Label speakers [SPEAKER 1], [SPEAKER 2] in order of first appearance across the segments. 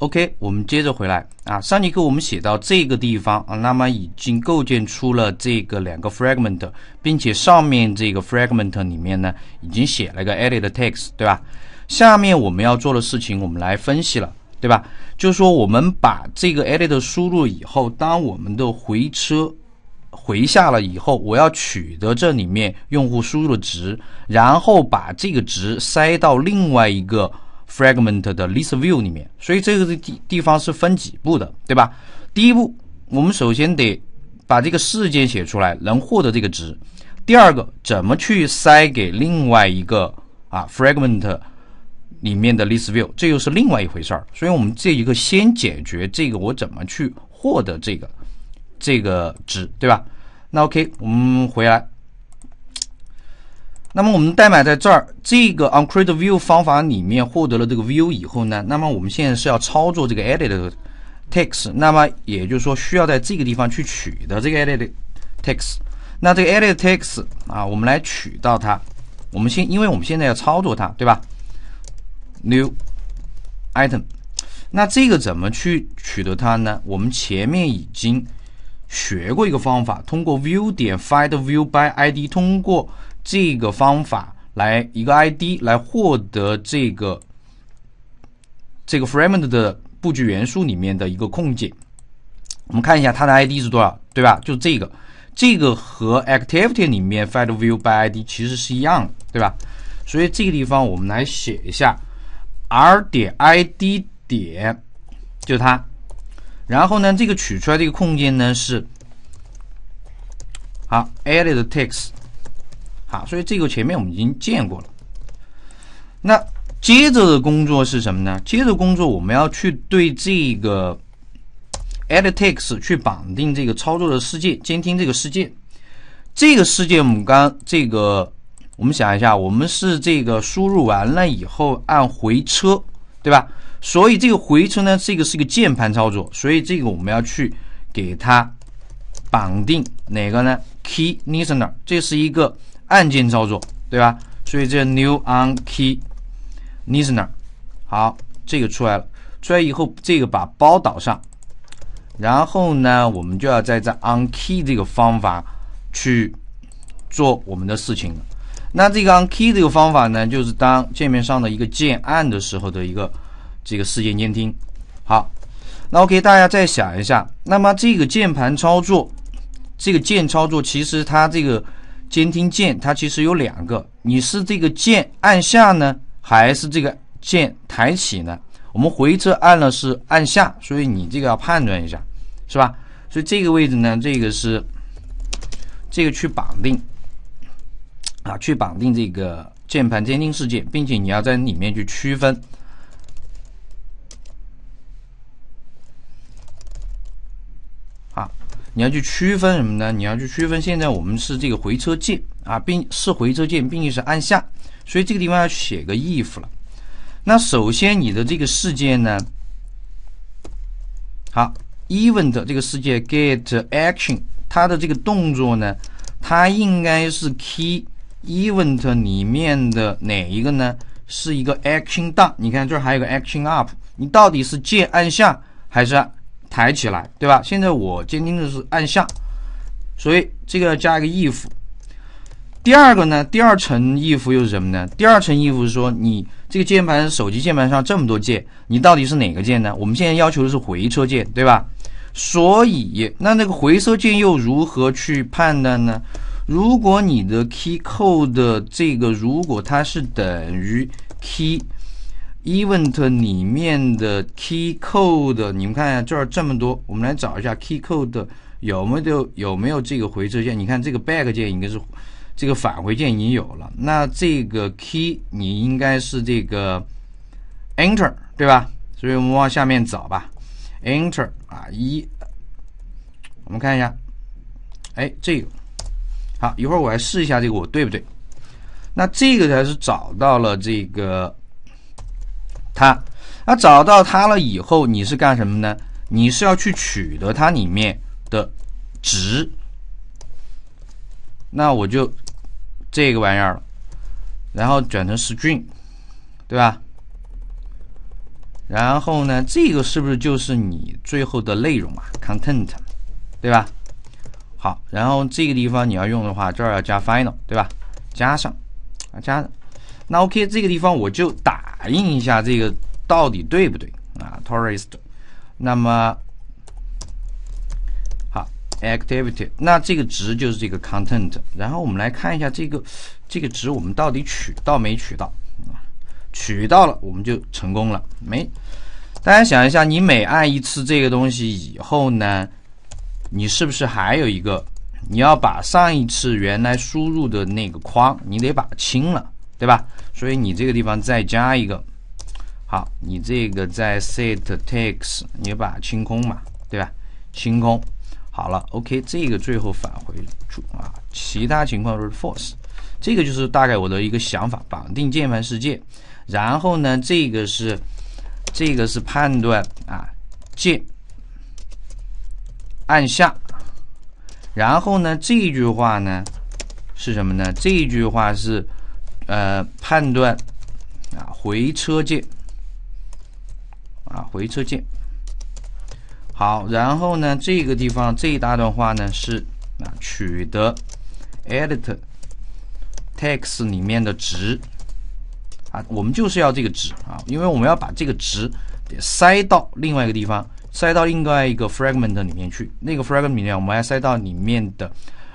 [SPEAKER 1] OK，我们接着回来啊。上节课我们写到这个地方啊，那么已经构建出了这个两个 fragment，并且上面这个 fragment 里面呢，已经写了个 edit text，对吧？下面我们要做的事情，我们来分析了，对吧？就是说，我们把这个 edit 输入以后，当我们的回车回下了以后，我要取得这里面用户输入的值，然后把这个值塞到另外一个。Fragment 的 ListView 里面，所以这个地地方是分几步的，对吧？第一步，我们首先得把这个事件写出来，能获得这个值。第二个，怎么去塞给另外一个啊 Fragment 里面的 ListView，这又是另外一回事儿。所以我们这一个先解决这个，我怎么去获得这个这个值，对吧？那 OK，我们回来。那么我们代码在这儿，这个 on create view 方法里面获得了这个 view 以后呢，那么我们现在是要操作这个 edit text，那么也就是说需要在这个地方去取得这个 edit text，那这个 edit text 啊，我们来取到它，我们先，因为我们现在要操作它，对吧？new item，那这个怎么去取得它呢？我们前面已经学过一个方法，通过 view 点 find view by id，通过这个方法来一个 ID 来获得这个这个 fragment 的布局元素里面的一个控件，我们看一下它的 ID 是多少，对吧？就这个，这个和 activity 里面 find view by ID 其实是一样的，对吧？所以这个地方我们来写一下 R 点 ID 点就它，然后呢，这个取出来这个控件呢是好 edit text。好，所以这个前面我们已经见过了。那接着的工作是什么呢？接着工作，我们要去对这个 add text 去绑定这个操作的事件，监听这个事件。这个事件我们刚这个，我们想一下，我们是这个输入完了以后按回车，对吧？所以这个回车呢，这个是一个键盘操作，所以这个我们要去给它绑定哪个呢？key listener，这是一个。按键操作，对吧？所以这 new on key listener，好，这个出来了。出来以后，这个把包导上，然后呢，我们就要在这 on key 这个方法去做我们的事情了。那这个 on key 这个方法呢，就是当界面上的一个键按的时候的一个这个事件监听。好，那我给大家再想一下，那么这个键盘操作，这个键操作，其实它这个。监听键它其实有两个，你是这个键按下呢，还是这个键抬起呢？我们回车按了是按下，所以你这个要判断一下，是吧？所以这个位置呢，这个是这个去绑定啊，去绑定这个键盘监听事件，并且你要在里面去区分。你要去区分什么呢？你要去区分现在我们是这个回车键啊，并是回车键，并且是按下，所以这个地方要写个 if 了。那首先你的这个事件呢，好，event 这个事件 get action，它的这个动作呢，它应该是 key event 里面的哪一个呢？是一个 action down。你看这儿还有个 action up，你到底是键按下还是？抬起来，对吧？现在我监听的是按下，所以这个要加一个 if。第二个呢，第二层 if 又是什么呢？第二层 if 是说你这个键盘、手机键盘上这么多键，你到底是哪个键呢？我们现在要求的是回车键，对吧？所以那那个回车键又如何去判断呢？如果你的 key code 的这个，如果它是等于 key。Event 里面的 key code，你们看一下这儿这么多，我们来找一下 key code 有没有有没有这个回车键？你看这个 Back 键应该是这个返回键已经有了，那这个 key 你应该是这个 Enter 对吧？所以我们往下面找吧，Enter 啊一，我们看一下，哎这个好，一会儿我来试一下这个我对不对？那这个才是找到了这个。它，那找到它了以后，你是干什么呢？你是要去取得它里面的值。那我就这个玩意儿了，然后转成 string，对吧？然后呢，这个是不是就是你最后的内容啊？content，对吧？好，然后这个地方你要用的话，这儿要加 final，对吧？加上，啊加。那 OK，这个地方我就打。打印一下这个到底对不对啊？Tourist，那么好，Activity，那这个值就是这个 Content。然后我们来看一下这个这个值我们到底取到没取到取到了，我们就成功了。没，大家想一下，你每按一次这个东西以后呢，你是不是还有一个你要把上一次原来输入的那个框你得把它清了。对吧？所以你这个地方再加一个，好，你这个在 set text，你把清空嘛，对吧？清空，好了，OK，这个最后返回主啊，其他情况都是 false。这个就是大概我的一个想法，绑定键盘世界，然后呢，这个是这个是判断啊键按下，然后呢，这句话呢是什么呢？这句话是。呃，判断啊，回车键啊，回车键。好，然后呢，这个地方这一大段话呢是啊，取得 edit text 里面的值啊，我们就是要这个值啊，因为我们要把这个值塞到另外一个地方，塞到另外一个 fragment 里面去，那个 fragment 里面我们要塞到里面的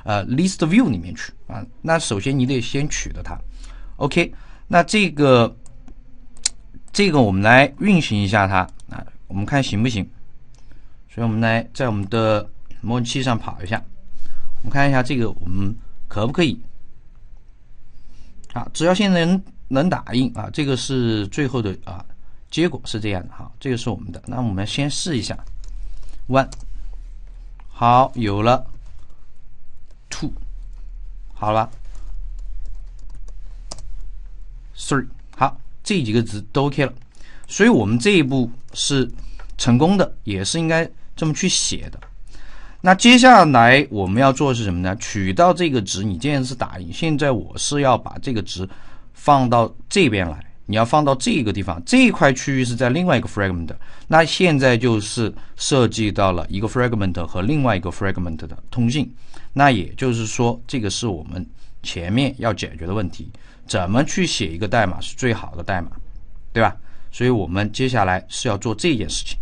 [SPEAKER 1] 呃 list view 里面去啊。那首先你得先取得它。OK，那这个，这个我们来运行一下它啊，我们看行不行？所以，我们来在我们的模拟器上跑一下，我们看一下这个我们可不可以？啊，只要现在能能打印啊，这个是最后的啊，结果是这样的。哈，这个是我们的，那我们先试一下。One，好，有了。Two，好了。three 好，这几个值都 OK 了，所以我们这一步是成功的，也是应该这么去写的。那接下来我们要做的是什么呢？取到这个值，你既然是打印。现在我是要把这个值放到这边来，你要放到这个地方，这一块区域是在另外一个 fragment。那现在就是涉及到了一个 fragment 和另外一个 fragment 的通信。那也就是说，这个是我们前面要解决的问题。怎么去写一个代码是最好的代码，对吧？所以我们接下来是要做这件事情。